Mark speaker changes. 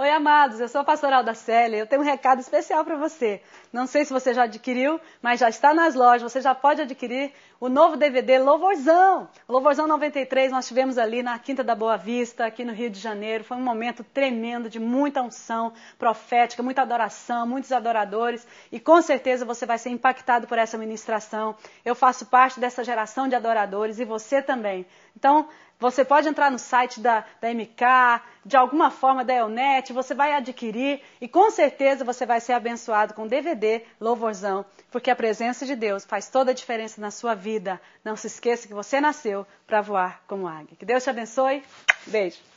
Speaker 1: Oi, amados, eu sou a pastoral da Célia. Eu tenho um recado especial para você. Não sei se você já adquiriu, mas já está nas lojas. Você já pode adquirir o novo DVD Louvorzão. Louvorzão 93, nós tivemos ali na Quinta da Boa Vista, aqui no Rio de Janeiro. Foi um momento tremendo de muita unção profética, muita adoração, muitos adoradores. E com certeza você vai ser impactado por essa ministração. Eu faço parte dessa geração de adoradores e você também. Então, você pode entrar no site da, da MK de alguma forma da Elnet, você vai adquirir e com certeza você vai ser abençoado com DVD Louvorzão, porque a presença de Deus faz toda a diferença na sua vida. Não se esqueça que você nasceu para voar como águia. Que Deus te abençoe. Beijo.